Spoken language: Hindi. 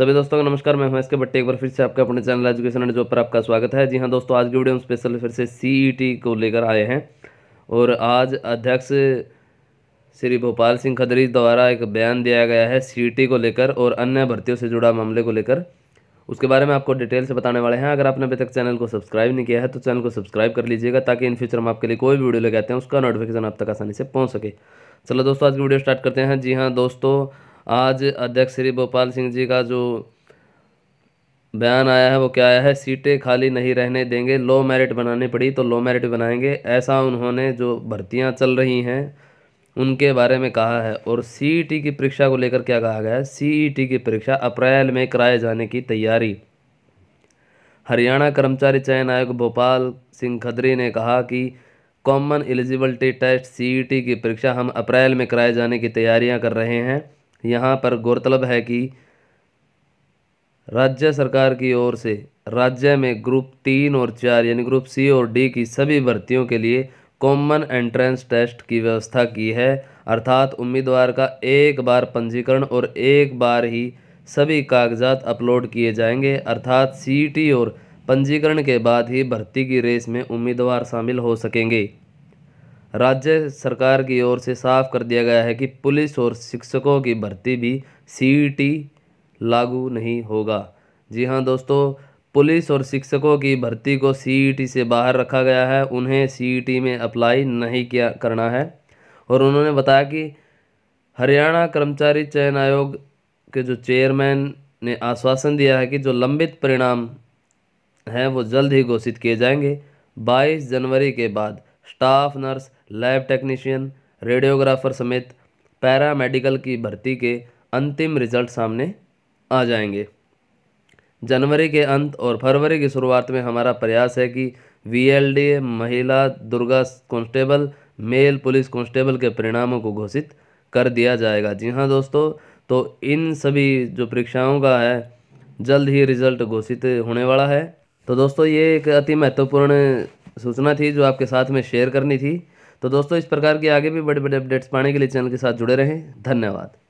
सभी दोस्तों को नमस्कार मैं हूं इसके बट्टे एक बार फिर से आपका अपने चैनल एजुकेशन एंड जॉब पर आपका स्वागत है जी हाँ दोस्तों आज की वीडियो हम स्पेशल फिर से सीईटी e को लेकर आए हैं और आज अध्यक्ष श्री भोपाल सिंह खदरी द्वारा एक बयान दिया गया है सी e को लेकर और अन्य भर्तियों से जुड़ा मामले को लेकर उसके बारे में आपको डिटेल से बताने वाले हैं अगर आपने अभी तक चैनल को सब्सक्राइब नहीं किया है तो चैनल को सब्सक्राइब कर लीजिएगा ताकि इन फ्यूचर हम आपके लिए कोई भी वीडियो आते हैं उसका नोटिफिकेशन आप तक आसानी से पहुँच सके चलो दोस्तों आज की वीडियो स्टार्ट करते हैं जी हाँ दोस्तों आज अध्यक्ष श्री भोपाल सिंह जी का जो बयान आया है वो क्या आया है सीटें खाली नहीं रहने देंगे लो मेरिट बनानी पड़ी तो लो मेरिट बनाएंगे ऐसा उन्होंने जो भर्तियां चल रही हैं उनके बारे में कहा है और सी e की परीक्षा को लेकर क्या कहा गया है सी e की परीक्षा अप्रैल में कराए जाने की तैयारी हरियाणा कर्मचारी चयन आयोग भोपाल सिंह खदरी ने कहा कि कॉमन एलिजिबिलिटी टेस्ट सी की परीक्षा हम अप्रैल में कराए जाने की तैयारियां कर रहे हैं यहाँ पर गौरतलब है कि राज्य सरकार की ओर से राज्य में ग्रुप तीन और चार यानी ग्रुप सी और डी की सभी भर्तियों के लिए कॉमन एंट्रेंस टेस्ट की व्यवस्था की है अर्थात उम्मीदवार का एक बार पंजीकरण और एक बार ही सभी कागजात अपलोड किए जाएंगे अर्थात सीटी और पंजीकरण के बाद ही भर्ती की रेस में उम्मीदवार शामिल हो सकेंगे राज्य सरकार की ओर से साफ कर दिया गया है कि पुलिस और शिक्षकों की भर्ती भी सी लागू नहीं होगा जी हाँ दोस्तों पुलिस और शिक्षकों की भर्ती को सी से बाहर रखा गया है उन्हें सी में अप्लाई नहीं किया करना है और उन्होंने बताया कि हरियाणा कर्मचारी चयन आयोग के जो चेयरमैन ने आश्वासन दिया है कि जो लंबित परिणाम हैं वो जल्द ही घोषित किए जाएंगे 22 जनवरी के बाद staff nurse lab technician radiographer समेत पैरा मेडिकल की भर्ती के अंतिम रिजल्ट सामने आ जाएंगे जनवरी के अंत और फरवरी की शुरुआत में हमारा प्रयास है कि वी महिला Durga constable male police constable के परिणामों को घोषित कर दिया जाएगा जी हाँ दोस्तों तो इन सभी जो परीक्षाओं का है जल्द ही रिजल्ट घोषित होने वाला है तो दोस्तों ये एक अति महत्वपूर्ण सूचना थी जो आपके साथ में शेयर करनी थी तो दोस्तों इस प्रकार के आगे भी बड़े बड़े अपडेट्स पाने के लिए चैनल के साथ जुड़े रहें धन्यवाद